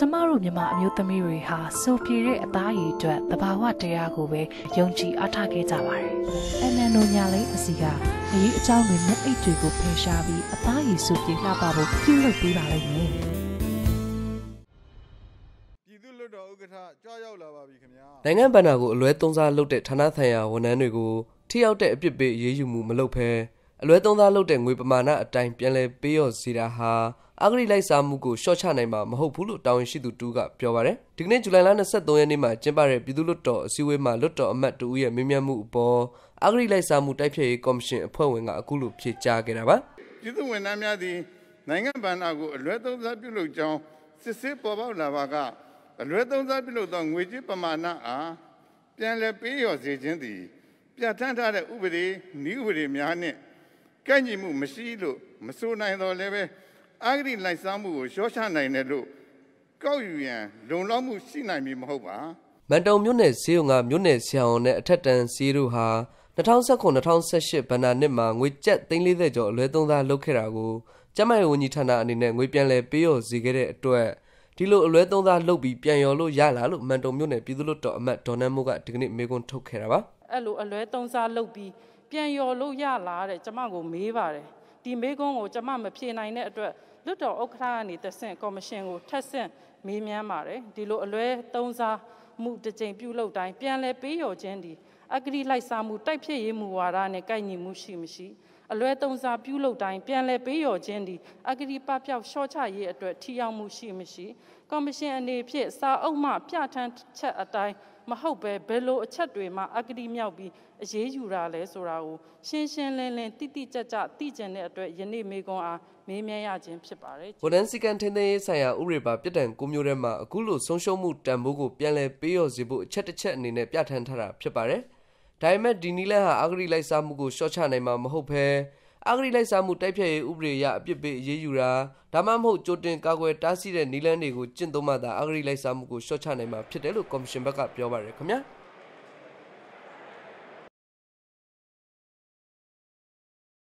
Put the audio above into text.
ကျမတို့မြန်မာအမျိုးသမီးတွေဟာစိုးပြေတဲ့အသားရည်အတွက်တဘာဝတရားကိုပဲယုံကြည်အားထားခဲ့ကြပါတယ်။ NNO ညာလိအစီကအရေးအကြောင်းတွေနဲ့အိတ်တွေကိုဖယ်ရှားပြီးအသားရည်စိုးပြေလှပဖို့ပြုလုပ်ပေးပါလိမ့်မယ်။ပြည်သူ့လွတ်တော်ဥက္ကဋ္ဌကြွားရောက်လာပါပြီခင်ဗျာ။နိုင်ငံဘဏ္ဍာကိုအလွဲသုံးစားလုပ်တဲ့ဌာနဆိုင်ရာဝန်ထမ်းတွေကိုထိရောက်တဲ့အပြစ်ပေးအရေးယူမှုမလုပ်ဘဲအလွဲသုံးစားလုပ်တဲ့ငွေပမာဏအတိုင်းပြန်လည်ပေးရော့စေတာဟာအဂရိလိုက်စားမှုကိုရှော့ချနိုင်မှာမဟုတ်ဘူးလို့တာဝန်ရှိသူတူကပြောပါတယ်ဒီကနေ့ဇူလိုင်လ23ရက်နေ့မှာကျင်းပတဲ့ပြည်သူ့လွတ်တော်အစည်းအဝေးမှာလွတ်တော်အမတ်တူရဲ့မေးမြန်းမှုအပေါ်အဂရိလိုက်စားမှုတိုက်ဖျက်ရေးကော်မရှင်အဖွဲ့ဝင်ကအခုလိုဖြေကြားခဲ့တာပါပြည်သူဝန်ထမ်းများသည်နိုင်ငံဘဏ္ဍာကိုအလွဲသုံးစားပြုလုပ်ကြောင်းစစ်ဆေးပေါ်ပေါက်လာပါကအလွဲသုံးစားပြုလုပ်သောငွေကြေးပမာဏအားပြန်လည်ပေးလျော်စေခြင်းသည်ပြဋ္ဌာန်းထားတဲ့ဥပဒေနည်းဥပဒေများနှင့်ကန့်ညီမှု မရှိလို့မဆိုနိုင်တော့လည်းပဲအဂတိလိုက်စားမှုကိုရှော့ချနိုင်တယ်လို့ကောက်ယူရန်လုံလောက်မှုရှိနိုင်မည်မဟုတ်ပါမန်တုံမြို့နယ်ဈေးုံကမြို့နယ်ဆရာဝန်နဲ့အထက်တန်းဈေးတို့ဟာ2019-2018ဘဏ္ဍာနှစ်မှာငွေကျပ်340ကျော်အလွဲသုံးစားလုပ်ခဲ့တာကိုကျမရဲ့ဝန်ကြီးဌာနအနေနဲ့ငွေပြန်လည်ပေးရစီခဲ့တဲ့အတွက်ဒီလိုအလွဲသုံးစားလုပ်ပြီးပြန်ရော်လို့ရလားလို့မန်တုံမြို့နယ်ပြည်သူ့လွတ်တော်အမတ်ဒေါ်နမ်မိုးကဒီကနေ့မေးခွန်းထုတ်ခဲ့တာပါအဲ့လိုအလွဲသုံးစားလုပ်ပြီးပြန်ရော်လို့ရလားတဲ့ကျမကိုမေးပါတယ်ဒီမေးခွန်းကိုကျွန်မမဖြေနိုင်တဲ့အတွက်လွတ်တော်ဥက္ကဋ္ဌကနေတဆင့်ကော်မရှင်ကိုထပ်ဆင့်မေးမြန်းပါတယ်ဒီလိုအလွဲသုံးစားမှုတစ်ကြိမ်ပြုလုပ်တိုင်းပြန်လည်ပေးရောခြင်းဒီအဂရိလိုက်စားမှုတိုက်ဖြည့်ရေးမူဝါဒနဲ့ကိုက်ညီမှုရှိမရှိ။အလွဲသုံးစားပြုလုပ်တိုင်းပြန်လည်ပေးလျော်ခြင်းသည်အဂတိပပျောက်လျှော့ချရေးအတွက်ထိရောက်မှုရှိမရှိကော်မရှင်အနေဖြင့်စာအုပ်မှပြဋ္ဌာန်းချက်အတိုင်းမဟုတ်ပဲဘယ်လိုအချက်တွေမှာအဂတိမြောက်ပြီးအရေးယူတာလဲဆိုတာကိုရှင်းရှင်းလင်းလင်းတိတိကျကျသိကျင်တဲ့အတွက်ယနေ့မေကွန်အားမေးမြန်းရခြင်းဖြစ်ပါတယ်။ဝန်ထမ်းစကန်ထင်းတဲ့ဆိုင်ရာဥရေပါပြစ်ဒဏ်ကိုမျိုးထဲမှာအခုလိုဆုံးရှုံးမှုတန်ဖိုးကိုပြန်လည်ပေးရစေဖို့အချက်တစ်ချက်အနေနဲ့ပြဋ္ဌာန်းထားတာဖြစ်ပါတယ်။ဒါပေမဲ့ဒီနီလန်ဟာအဂရိလိုက်စားမှုကိုရှော့ချနိုင်မှာမဟုတ်ဘဲအဂရိလိုက်စားမှုတိုက်ဖျက်ရေးဥပဒေအရအပြစ်ပေးအရေးယူတာဒါမှမဟုတ်ကြိုတင်ကာကွယ်တားဆီးတဲ့နီလန်တွေကိုကျင့်သုံးမှသာအဂရိလိုက်စားမှုကိုရှော့ချနိုင်မှာဖြစ်တယ်လို့ကော်မရှင်ဘက်ကပြောပါတယ်ခင်ဗျာ။